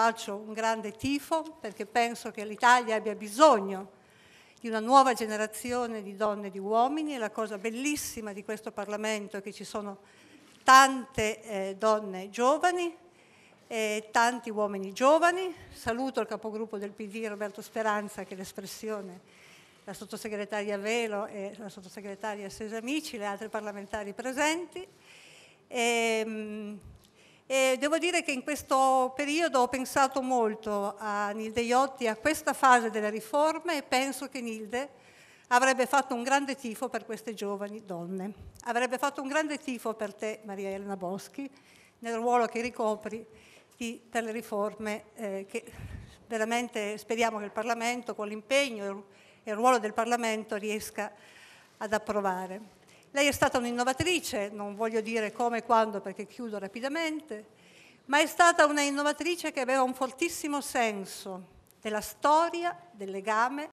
faccio un grande tifo perché penso che l'Italia abbia bisogno di una nuova generazione di donne e di uomini e la cosa bellissima di questo Parlamento è che ci sono tante eh, donne giovani e tanti uomini giovani. Saluto il capogruppo del PD Roberto Speranza che è l'espressione, la sottosegretaria Velo e la sottosegretaria Sesamici, le altre parlamentari presenti. E, ehm, e devo dire che in questo periodo ho pensato molto a Nilde Iotti, a questa fase delle riforme e penso che Nilde avrebbe fatto un grande tifo per queste giovani donne. Avrebbe fatto un grande tifo per te, Maria Elena Boschi, nel ruolo che ricopri di, per le riforme eh, che veramente speriamo che il Parlamento, con l'impegno e il ruolo del Parlamento, riesca ad approvare. Lei è stata un'innovatrice, non voglio dire come e quando perché chiudo rapidamente, ma è stata una innovatrice che aveva un fortissimo senso della storia, del legame